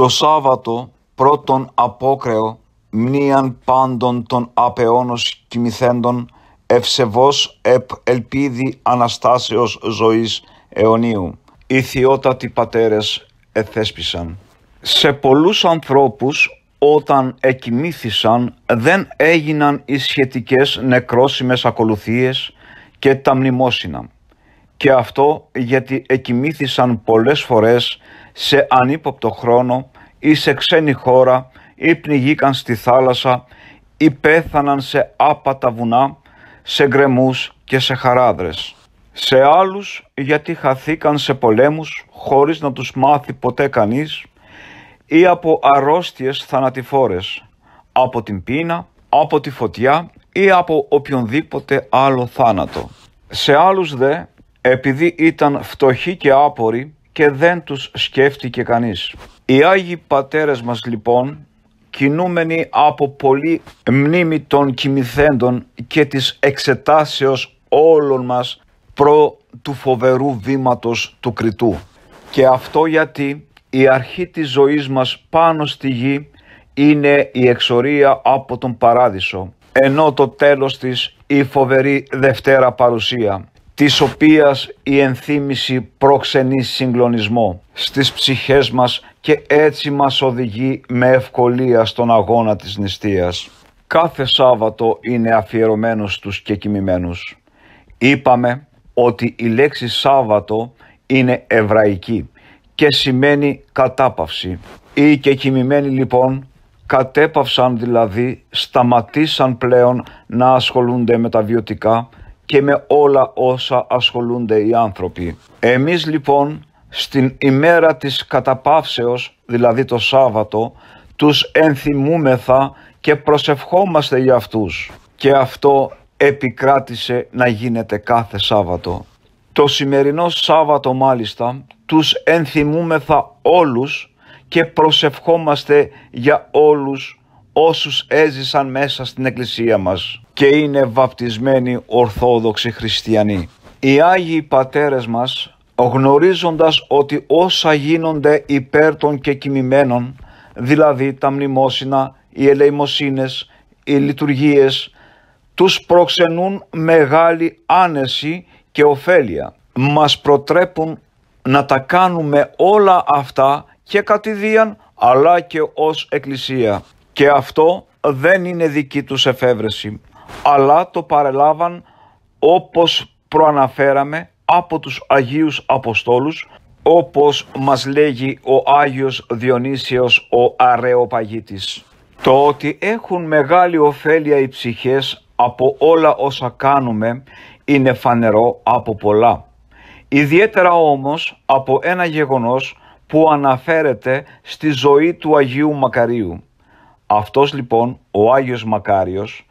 Το Σάββατο πρώτον απόκρεο μνήαν πάντων των απεώνος κοιμηθέντων ευσεβώς επ ελπίδι Αναστάσεως ζωής αιωνίου. Οι θεότατοι πατέρες εθέσπισαν. Σε πολλούς ανθρώπους όταν εκοιμήθησαν δεν έγιναν οι σχετικές νεκρόσιμες ακολουθίες και τα μνημόσυνα. Και αυτό γιατί εκοιμήθησαν πολλές φορές σε ανύποπτο χρόνο ή σε ξένη χώρα ή πνιγήκαν στη θάλασσα ή πέθαναν σε άπατα βουνά, σε γκρεμούς και σε χαράδρες. Σε άλλους γιατί χαθήκαν σε πολέμους χωρίς να τους μάθει ποτέ κανείς ή από αρρώστιες θανατηφόρες, από την πείνα, από τη φωτιά ή από οποιονδήποτε άλλο θάνατο. Σε άλλους δε, επειδή ήταν φτωχοί και άποροι και δεν τους σκέφτηκε κανείς. Οι Άγιοι Πατέρες μας λοιπόν, κινούμενοι από πολύ μνήμη των κοιμηθέντων και της εξετάσεως όλων μας προ του φοβερού βήματος του Κριτού. Και αυτό γιατί η αρχή της ζωής μας πάνω στη γη είναι η εξορία από τον Παράδεισο, ενώ το τέλος της η φοβερή Δευτέρα Παρουσία της οποίας η ενθύμηση πρόξενεί συγκλονισμό στις ψυχές μας και έτσι μας οδηγεί με ευκολία στον αγώνα της νηστείας. Κάθε Σάββατο είναι αφιερωμένος στους και Είπαμε ότι η λέξη Σάββατο είναι εβραϊκή και σημαίνει κατάπαυση. Οι και λοιπόν κατέπαυσαν δηλαδή, σταματήσαν πλέον να ασχολούνται με τα βιωτικά και με όλα όσα ασχολούνται οι άνθρωποι. Εμείς λοιπόν στην ημέρα της καταπαύσεως, δηλαδή το Σάββατο, τους ενθυμούμεθα και προσευχόμαστε για αυτούς. Και αυτό επικράτησε να γίνεται κάθε Σάββατο. Το σημερινό Σάββατο μάλιστα τους ενθυμούμεθα όλους και προσευχόμαστε για όλους όσους έζησαν μέσα στην Εκκλησία μας και είναι βαπτισμένοι Ορθόδοξοι Χριστιανοί. Οι Άγιοι Πατέρες μας γνωρίζοντας ότι όσα γίνονται υπέρ των και κοιμημένων, δηλαδή τα μνημόσυνα, οι ελεημοσύνες, οι λειτουργίες, τους προξενούν μεγάλη άνεση και ωφέλεια. Μας προτρέπουν να τα κάνουμε όλα αυτά και κατηδίαν αλλά και ως εκκλησία. Και αυτό δεν είναι δική τους εφεύρεση αλλά το παρελάβαν όπως προαναφέραμε από τους Αγίους Αποστόλους όπως μας λέγει ο Άγιος Διονύσιος ο Αρεοπαγίτης. Το ότι έχουν μεγάλη ωφέλεια οι ψυχές από όλα όσα κάνουμε είναι φανερό από πολλά. Ιδιαίτερα όμως από ένα γεγονός που αναφέρεται στη ζωή του Αγίου Μακαρίου. Αυτός λοιπόν ο Άγιος Μακάριος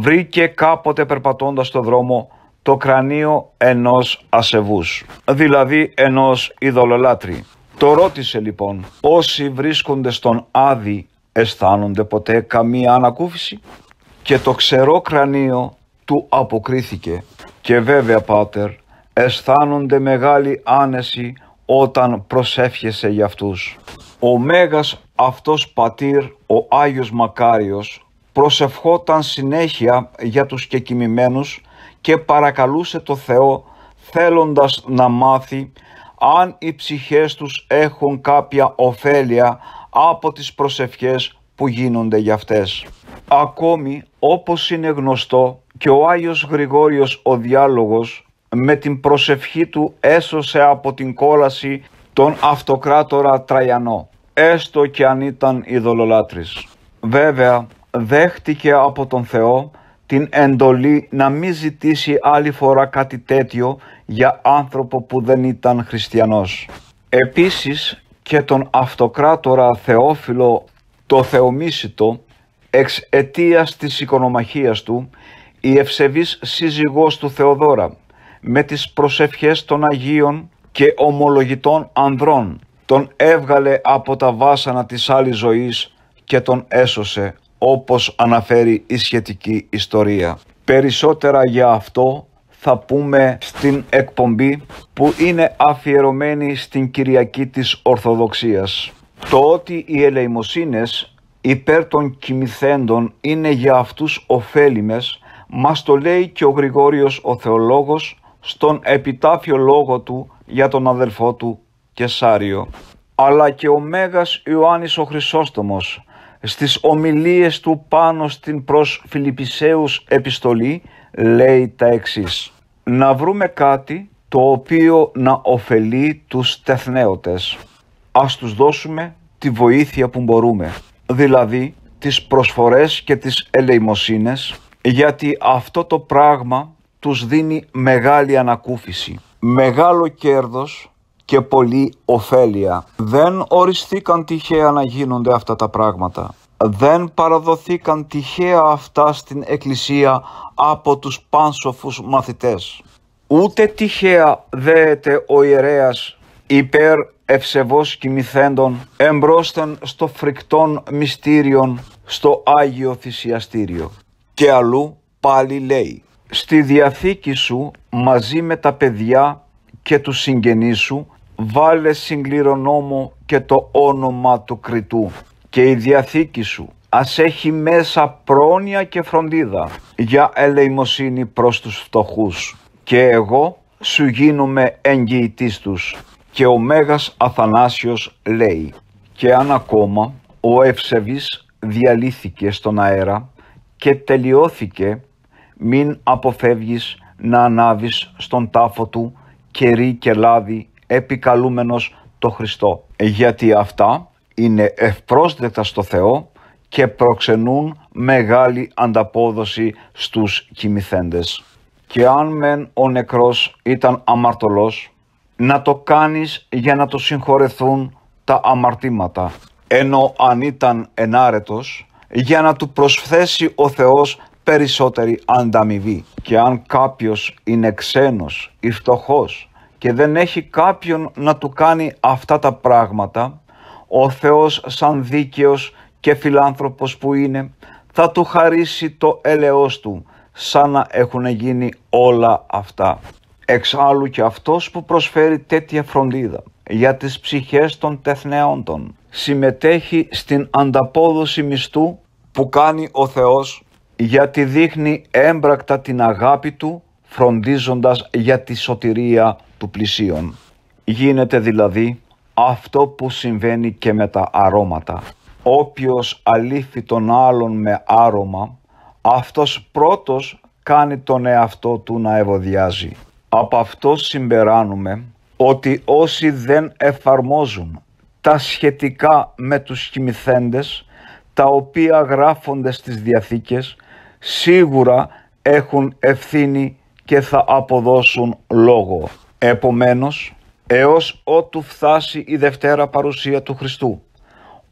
βρήκε κάποτε περπατώντας το δρόμο το κρανίο ενός ασεβούς, δηλαδή ενός ειδωλολάτρη. Το ρώτησε λοιπόν, όσοι βρίσκονται στον Άδη αισθάνονται ποτέ καμία ανακούφιση και το ξερό κρανίο του αποκρίθηκε και βέβαια πάτερ αισθάνονται μεγάλη άνεση όταν προσεύχεσαι για αυτούς. Ο Μέγας αυτός πατήρ, ο Άγιος Μακάριος, προσευχόταν συνέχεια για τους κεκοιμημένους και παρακαλούσε το Θεό θέλοντας να μάθει αν οι ψυχές τους έχουν κάποια ωφέλεια από τις προσευχές που γίνονται για αυτές. Ακόμη όπως είναι γνωστό και ο Άγιος Γρηγόριος ο Διάλογος με την προσευχή του έσωσε από την κόλαση τον αυτοκράτορα Τραϊανό έστω και αν ήταν ειδωλολάτρης. Βέβαια δέχτηκε από τον Θεό την εντολή να μη ζητήσει άλλη φορά κάτι τέτοιο για άνθρωπο που δεν ήταν χριστιανός. Επίσης και τον αυτοκράτορα Θεόφιλο το Θεομίσιτο εξ αιτίας της οικονομαχίας του η ευσεβής σύζυγός του Θεοδώρα με τις προσευχές των Αγίων και ομολογητών ανδρών τον έβγαλε από τα βάσανα της άλλης ζωής και τον έσωσε όπως αναφέρει η σχετική ιστορία. Περισσότερα για αυτό θα πούμε στην εκπομπή που είναι αφιερωμένη στην Κυριακή της Ορθοδοξίας. Το ότι οι ελεημοσύνες υπέρ των κοιμηθέντων είναι για αυτούς ωφέλιμες μας το λέει και ο Γρηγόριος ο Θεολόγος στον επιτάφιο λόγο του για τον αδελφό του Κεσάριο. Αλλά και ο Μέγας Ιωάννης ο Χρυσόστομος στις ομιλίες του πάνω στην προς Φιλιππισέους επιστολή λέει τα εξής «Να βρούμε κάτι το οποίο να ωφελεί τους τεθνέωτες. Ας τους δώσουμε τη βοήθεια που μπορούμε, δηλαδή τις προσφορές και τις ελεημοσύνες, γιατί αυτό το πράγμα τους δίνει μεγάλη ανακούφιση, μεγάλο κέρδος και πολλή ωφέλεια. Δεν οριστήκαν τυχαία να γίνονται αυτά τα πράγματα. Δεν παραδοθήκαν τυχαία αυτά στην Εκκλησία από τους πάνσοφους μαθητές. Ούτε τυχαία δέεται ο ιερέας υπέρ ευσεβώς κοιμηθέντων εμπρόσθεν στο φρικτόν μυστήριον στο Άγιο Θυσιαστήριο. Και αλλού πάλι λέει «Στη Διαθήκη σου μαζί με τα παιδιά και τους συγγενείς σου βάλε συγκληρονόμο και το όνομα του Κριτού και η Διαθήκη σου ας έχει μέσα πρόνοια και φροντίδα για ελεημοσύνη προς τους φτωχούς και εγώ σου γίνομαι εγγυητής τους και ο Μέγας Αθανάσιος λέει και αν ακόμα ο Ευσεβής διαλύθηκε στον αέρα και τελειώθηκε μην αποφεύγεις να ανάβεις στον τάφο του κερί και λάδι επικαλούμενος το Χριστό. Γιατί αυτά είναι ευπρόσδεκτα στο Θεό και προξενούν μεγάλη ανταπόδοση στους κοιμηθέντες. Και αν μεν ο νεκρός ήταν αμαρτωλός, να το κάνεις για να το συγχωρεθούν τα αμαρτήματα. Ενώ αν ήταν ενάρετος, για να του προσθέσει ο Θεός περισσότερη ανταμοιβή. Και αν κάποιος είναι ξένος ή φτωχός και δεν έχει κάποιον να του κάνει αυτά τα πράγματα, ο Θεός σαν δίκαιος και φιλάνθρωπος που είναι, θα του χαρίσει το έλεος του, σαν να έχουν γίνει όλα αυτά. Εξάλλου και αυτός που προσφέρει τέτοια φροντίδα για τις ψυχές των τεθνεόντων, συμμετέχει στην ανταπόδοση μισθού που κάνει ο Θεός γιατί δείχνει έμπρακτα την αγάπη Του φροντίζοντας για τη σωτηρία του πλησίον. Γίνεται δηλαδή αυτό που συμβαίνει και με τα αρώματα. Όποιος αλήθει τον άλλον με άρωμα, αυτός πρώτος κάνει τον εαυτό του να ευωδιάζει. Από αυτό συμπεράνουμε ότι όσοι δεν εφαρμόζουν τα σχετικά με τους κοιμηθέντες, τα οποία γράφονται στις Διαθήκες, σίγουρα έχουν ευθύνη και θα αποδώσουν λόγο. Επομένως, έως ότου φτάσει η Δευτέρα παρουσία του Χριστού,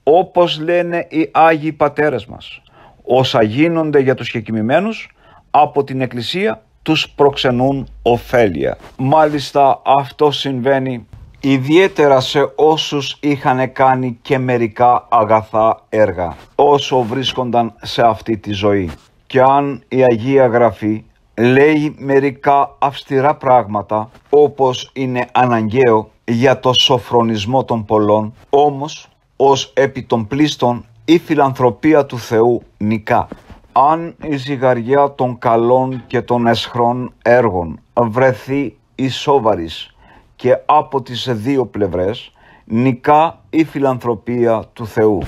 όπως λένε οι Άγιοι Πατέρες μας, όσα γίνονται για τους κεκοιμημένους, από την Εκκλησία τους προξενούν ωφέλεια. Μάλιστα αυτό συμβαίνει ιδιαίτερα σε όσους είχαν κάνει και μερικά αγαθά έργα, όσο βρίσκονταν σε αυτή τη ζωή. Και αν η Αγία Γραφή λέει μερικά αυστηρά πράγματα όπως είναι αναγκαίο για το σοφρονισμό των πολλών, όμως ως επί των πλήστων η φιλανθρωπία του Θεού νικά. Αν η ζυγαριά των καλών και των εσχρών έργων βρεθεί ισόβαρης και από τις δύο πλευρές, νικά η φιλανθρωπία του Θεού.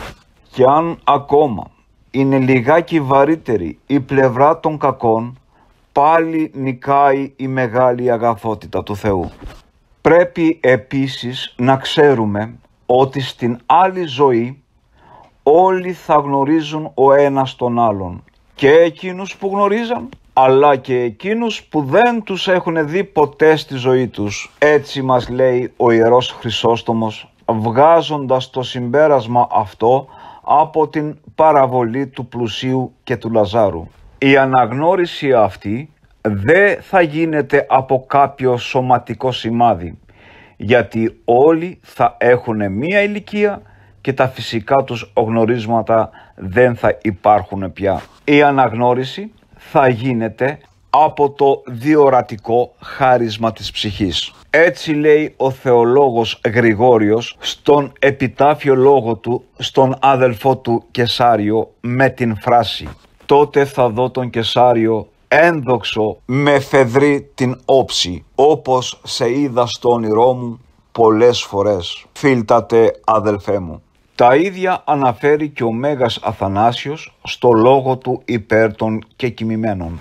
Και αν ακόμα είναι λιγάκι βαρύτερη η πλευρά των κακών, πάλι νικάει η μεγάλη αγαθότητα του Θεού. Πρέπει επίσης να ξέρουμε ότι στην άλλη ζωή όλοι θα γνωρίζουν ο ένας τον άλλον και εκείνους που γνωρίζαν αλλά και εκείνους που δεν τους έχουν δει ποτέ στη ζωή τους. Έτσι μας λέει ο Ιερός Χρυσόστομος βγάζοντας το συμπέρασμα αυτό από την παραβολή του πλουσίου και του Λαζάρου. Η αναγνώριση αυτή δεν θα γίνεται από κάποιο σωματικό σημάδι, γιατί όλοι θα έχουν μία ηλικία και τα φυσικά τους γνωρίσματα δεν θα υπάρχουν πια. Η αναγνώριση θα γίνεται από το διορατικό χάρισμα της ψυχής. Έτσι λέει ο θεολόγος Γρηγόριος στον επιτάφιο λόγο του στον αδελφό του Κεσάριο με την φράση τότε θα δω τον Κεσάριο ένδοξο με φεδρή την όψη, όπως σε είδα στο όνειρό μου πολλές φορές. Φίλτατε αδελφέ μου. Τα ίδια αναφέρει και ο Μέγας Αθανάσιος στο λόγο του υπέρ των και κοιμημένων.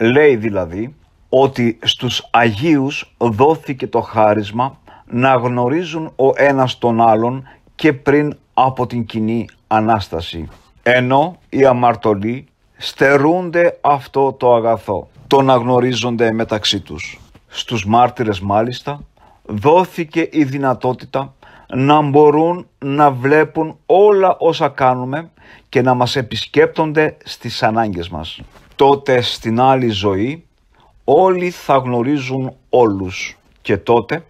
Λέει δηλαδή ότι στους Αγίους δόθηκε το χάρισμα να γνωρίζουν ο ένας τον άλλον και πριν από την κοινή Ανάσταση. Ενώ οι αμαρτωλοί στερούνται αυτό το αγαθό, το να γνωρίζονται μεταξύ τους. Στους μάρτυρες μάλιστα δόθηκε η δυνατότητα να μπορούν να βλέπουν όλα όσα κάνουμε και να μας επισκέπτονται στις ανάγκες μας. Τότε στην άλλη ζωή όλοι θα γνωρίζουν όλους και τότε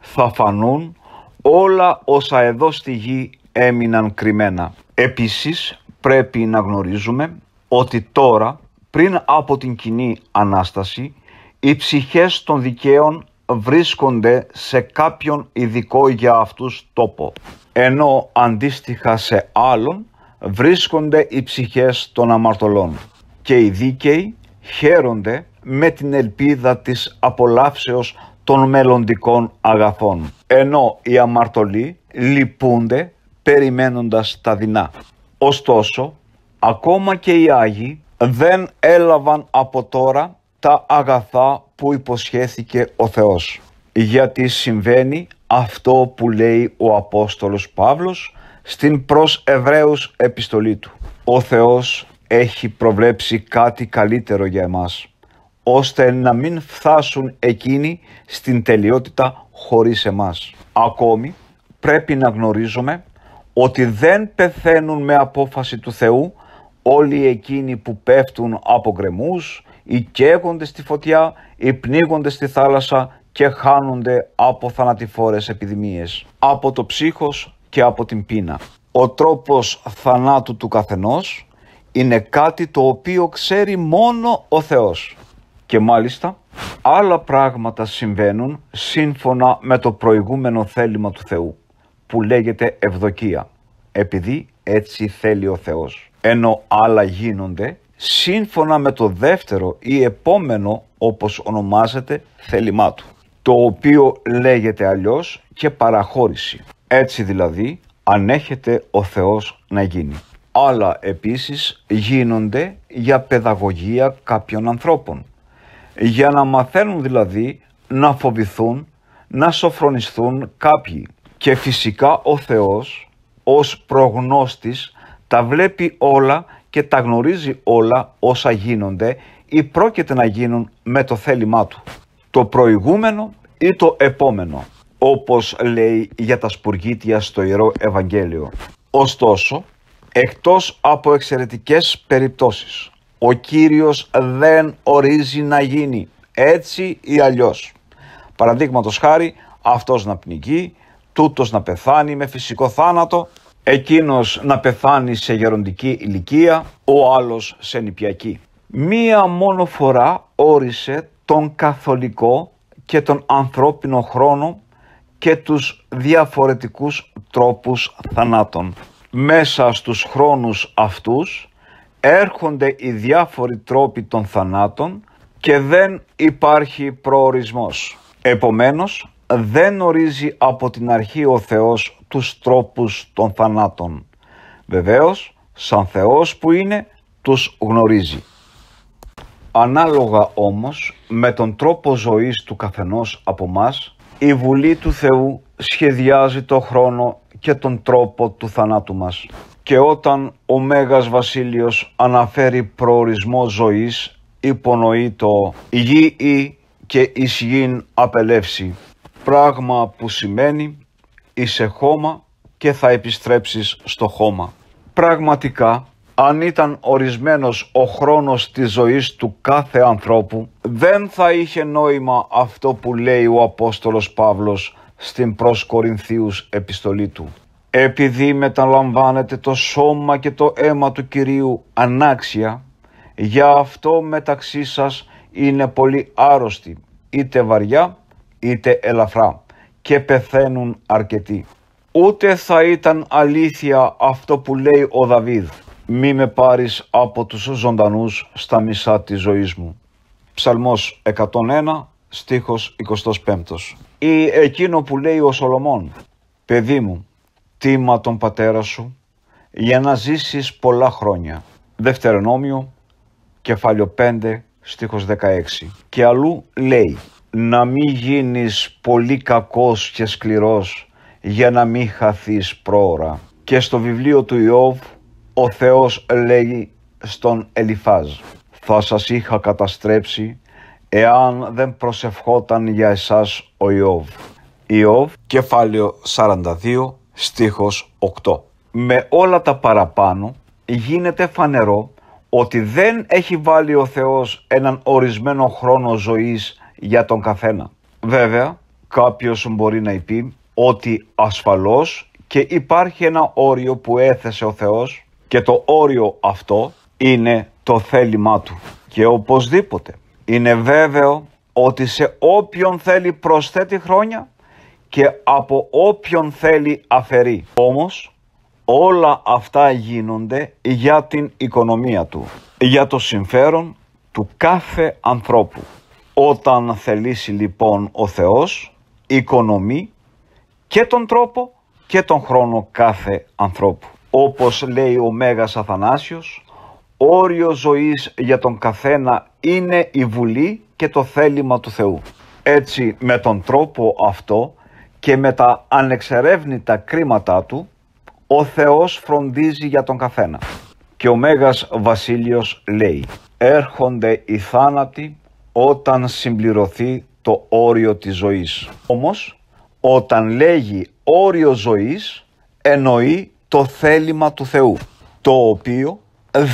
θα φανούν όλα όσα εδώ στη γη έμειναν κρυμμένα. Επίσης πρέπει να γνωρίζουμε ότι τώρα, πριν από την κοινή Ανάσταση, οι ψυχές των δικαίων βρίσκονται σε κάποιον ειδικό για αυτούς τόπο, ενώ αντίστοιχα σε άλλον βρίσκονται οι ψυχές των αμαρτωλών και οι δίκαιοι χαίρονται με την ελπίδα της απολαύσεως των μελλοντικών αγαθών, ενώ οι αμαρτωλοί λυπούνται περιμένοντας τα δεινά. Ωστόσο, Ακόμα και οι Άγιοι δεν έλαβαν από τώρα τα αγαθά που υποσχέθηκε ο Θεός. Γιατί συμβαίνει αυτό που λέει ο Απόστολος Παύλος στην προς Εβραίους επιστολή του. Ο Θεός έχει προβλέψει κάτι καλύτερο για εμάς, ώστε να μην φτάσουν εκείνοι στην τελειότητα χωρίς εμάς. Ακόμη πρέπει να γνωρίζουμε ότι δεν πεθαίνουν με απόφαση του Θεού όλοι εκείνοι που πέφτουν από γκρεμούς, ή καίγονται στη φωτιά ή πνίγονται στη θάλασσα και χάνονται από θανατηφόρες επιδημίες, από το ψύχος και από την πείνα. Ο τρόπος θανάτου του καθενός είναι κάτι το οποίο ξέρει μόνο ο Θεός. Και μάλιστα άλλα πράγματα συμβαίνουν σύμφωνα με το προηγούμενο θέλημα του Θεού που λέγεται ευδοκία επειδή έτσι θέλει ο Θεός. Ενώ άλλα γίνονται σύμφωνα με το δεύτερο ή επόμενο όπως ονομάζεται θέλημά του, το οποίο λέγεται αλλιώς και παραχώρηση. Έτσι δηλαδή ανέχεται ο Θεός να γίνει. Άλλα επίσης γίνονται για παιδαγωγία κάποιων ανθρώπων, για να μαθαίνουν δηλαδή να φοβηθούν, να σοφρονιστούν κάποιοι. Και φυσικά ο Θεός ως προγνώστης τα βλέπει όλα και τα γνωρίζει όλα όσα γίνονται ή πρόκειται να γίνουν με το θέλημά του. Το προηγούμενο ή το επόμενο, όπως λέει για τα σπουργίτια στο Ιερό Ευαγγέλιο. Ωστόσο, εκτός από εξαιρετικές περιπτώσεις, ο Κύριος δεν ορίζει να γίνει έτσι ή αλλιώς. Παραδείγματος χάρη, αυτός να πνιγεί, τούτος να πεθάνει με φυσικό θάνατο εκείνος να πεθάνει σε γεροντική ηλικία, ο άλλος σε νηπιακή. Μία μόνο φορά όρισε τον καθολικό και τον ανθρώπινο χρόνο και τους διαφορετικούς τρόπους θανάτων. Μέσα στους χρόνους αυτούς έρχονται οι διάφοροι τρόποι των θανάτων και δεν υπάρχει προορισμός. Επομένως, δεν ορίζει από την αρχή ο Θεός τους τρόπους των θανάτων. Βεβαίως, σαν Θεός που είναι, τους γνωρίζει. Ανάλογα όμως με τον τρόπο ζωής του καθενός από μας, η Βουλή του Θεού σχεδιάζει το χρόνο και τον τρόπο του θανάτου μας. Και όταν ο Μέγας Βασίλειος αναφέρει προορισμό ζωής, υπονοεί το «γη ή και εις γην απελεύσει» πράγμα που σημαίνει είσαι χώμα και θα επιστρέψεις στο χώμα. Πραγματικά, αν ήταν ορισμένος ο χρόνος της ζωής του κάθε ανθρώπου, δεν θα είχε νόημα αυτό που λέει ο Απόστολος Παύλος στην προς Κορινθίους επιστολή του. Επειδή μεταλαμβάνεται το σώμα και το αίμα του Κυρίου ανάξια, για αυτό μεταξύ σας είναι πολύ άρρωστοι, είτε βαριά είτε ελαφρά και πεθαίνουν αρκετοί. Ούτε θα ήταν αλήθεια αυτό που λέει ο Δαβίδ «Μη με πάρεις από τους ζωντανούς στα μισά της ζωής μου». Ψαλμός 101, στίχος 25. Ή εκείνο που λέει ο Σολομών «Παιδί μου, τίμα τον πατέρα σου για να ζήσεις πολλά χρόνια». Δευτερονόμιο, κεφάλαιο 5, στίχος 16. Και αλλού λέει να μην γίνεις πολύ κακός και σκληρός για να μην χαθείς πρόωρα. Και στο βιβλίο του Ιώβ ο Θεός λέει στον Ελιφάζ «Θα σας είχα καταστρέψει εάν δεν προσευχόταν για εσάς ο Ιώβ». Ιώβ κεφάλαιο 42 στίχος 8 Με όλα τα παραπάνω γίνεται φανερό ότι δεν έχει βάλει ο Θεός έναν ορισμένο χρόνο ζωής για τον καθένα. Βέβαια, κάποιος μπορεί να πει ότι ασφαλώς και υπάρχει ένα όριο που έθεσε ο Θεός και το όριο αυτό είναι το θέλημά Του. Και οπωσδήποτε είναι βέβαιο ότι σε όποιον θέλει προσθέτει χρόνια και από όποιον θέλει αφαιρεί. Όμως όλα αυτά γίνονται για την οικονομία του, για το συμφέρον του κάθε ανθρώπου. Όταν θελήσει λοιπόν ο Θεός, οικονομεί και τον τρόπο και τον χρόνο κάθε ανθρώπου. Όπως λέει ο Μέγας Αθανάσιος, όριο ζωής για τον καθένα είναι η βουλή και το θέλημα του Θεού. Έτσι με τον τρόπο αυτό και με τα ανεξερεύνητα κρίματά του, ο Θεός φροντίζει για τον καθένα. Και ο Μέγας Βασίλειος λέει «Έρχονται οι θάνατοι όταν συμπληρωθεί το όριο της ζωής. Όμως, όταν λέγει όριο ζωής, εννοεί το θέλημα του Θεού, το οποίο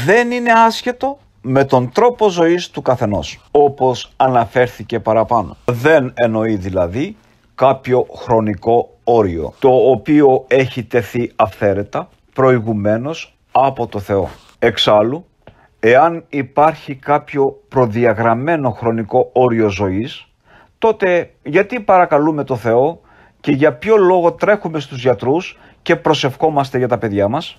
δεν είναι άσχετο με τον τρόπο ζωής του καθενός, όπως αναφέρθηκε παραπάνω. Δεν εννοεί δηλαδή κάποιο χρονικό όριο, το οποίο έχει τεθεί αυθαίρετα προηγουμένως από το Θεό. Εξάλλου, Εάν υπάρχει κάποιο προδιαγραμμένο χρονικό όριο ζωής, τότε γιατί παρακαλούμε το Θεό και για ποιο λόγο τρέχουμε στους γιατρούς και προσευχόμαστε για τα παιδιά μας.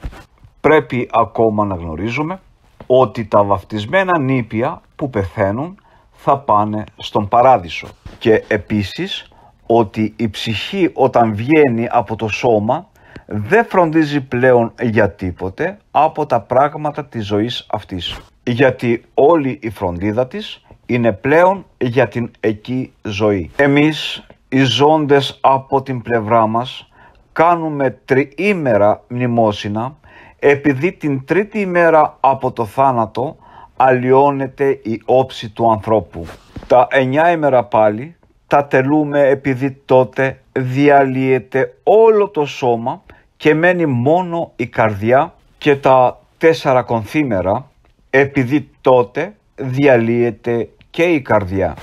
Πρέπει ακόμα να γνωρίζουμε ότι τα βαφτισμένα νήπια που πεθαίνουν θα πάνε στον παράδεισο. Και επίσης ότι η ψυχή όταν βγαίνει από το σώμα δεν φροντίζει πλέον για τίποτε από τα πράγματα της ζωής αυτής. Γιατί όλη η φροντίδα της είναι πλέον για την εκεί ζωή. Εμείς, οι ζώντες από την πλευρά μας, κάνουμε τριήμερα μνημόσυνα επειδή την τρίτη ημέρα από το θάνατο αλλοιώνεται η όψη του ανθρώπου. Τα εννιά ημέρα πάλι τα τελούμε επειδή τότε διαλύεται όλο το σώμα και μένει μόνο η καρδιά και τα τέσσερα κονθήμερα επειδή τότε διαλύεται και η καρδιά.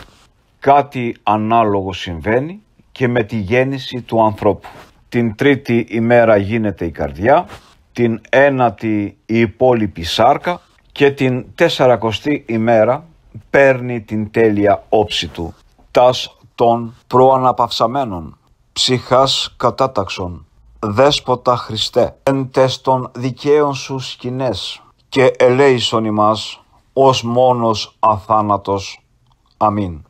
Κάτι ανάλογο συμβαίνει και με τη γέννηση του ανθρώπου. Την τρίτη ημέρα γίνεται η καρδιά, την ένατη η υπόλοιπη σάρκα και την τεσσερακοστή ημέρα παίρνει την τέλεια όψη του. Τας των προαναπαυσαμένων, ψυχάς κατάταξων, δέσποτα Χριστέ, τες των δικαίων σου σκηνές και ελέησον ημάς ως μόνος αθάνατος. Αμήν.